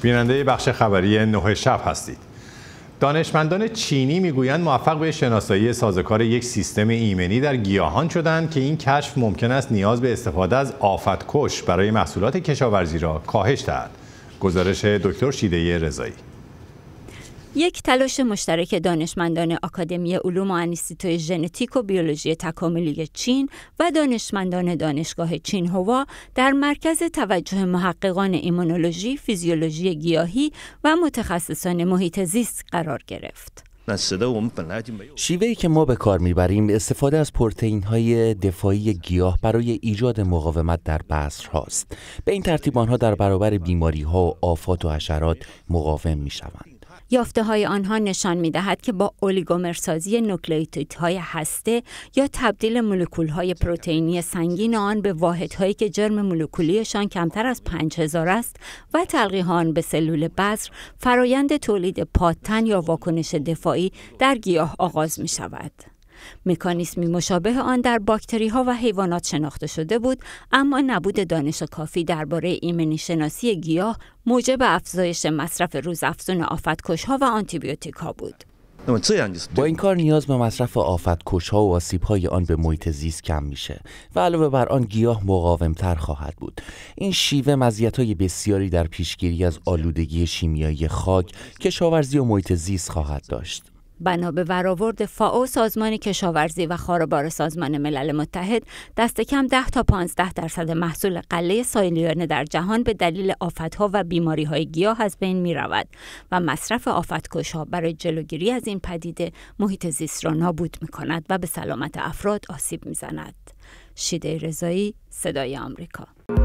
بیننده بخش خبری نه شب هستید. دانشمندان چینی میگویند موفق به شناسایی سازکار یک سیستم ایمنی در گیاهان شدند که این کشف ممکن است نیاز به استفاده از آفتکش برای محصولات کشاورزی را کاهش دهد. گزارش دکتر شیده رضایی یک تلاش مشترک دانشمندان آکادمی علوم و انیستیتوی ژنتیک و بیولوژی تکاملی چین و دانشمندان دانشگاه چین هوا در مرکز توجه محققان ایمونولوژی، فیزیولوژی گیاهی و متخصصان محیط زیست قرار گرفت. شیوهی که ما به کار میبریم استفاده از پرتین های دفاعی گیاه برای ایجاد مقاومت در بذر هاست. به این ترتیب آنها در برابر بیماری ها و آفات و حشرات مقاوم میشوند. یافته های آنها نشان می دهد که با اولیگومرسازی های هسته یا تبدیل مولکول های پروتئینی سنگین آن به هایی که جرم مولکولیشان کمتر از 5000 است و تلقیح آن به سلول بذر فرایند تولید پادتن یا واکنش دفاعی در گیاه آغاز می شود. مکانیسمی مشابه آن در باکتری ها و حیوانات شناخته شده بود اما نبود دانش کافی درباره ایمنی شناسی گیاه موجب افزایش مصرف روزافزون آفتکش ها و آنتیبیوتیک ها بود با این کار نیاز به مصرف آفتکش ها و آسیب های آن به محیط زیست کم میشه و علاوه بر آن گیاه مقاومتر خواهد بود این شیوه مزیت های بسیاری در پیشگیری از آلودگی شیمیایی خاک کشاورزی و محیط زیست خواهد داشت بنا به برآورد فاو سازمان کشاورزی و خاربار سازمان ملل متحد دست کم 10 تا 15 درصد محصول قله سایلیانه در جهان به دلیل آفتها و بیماری های گیاه از بین می رود و مصرف آفتکش ها برای جلوگیری از این پدیده محیط زیست را نابود می کند و به سلامت افراد آسیب می زند. شیده رضایی صدای آمریکا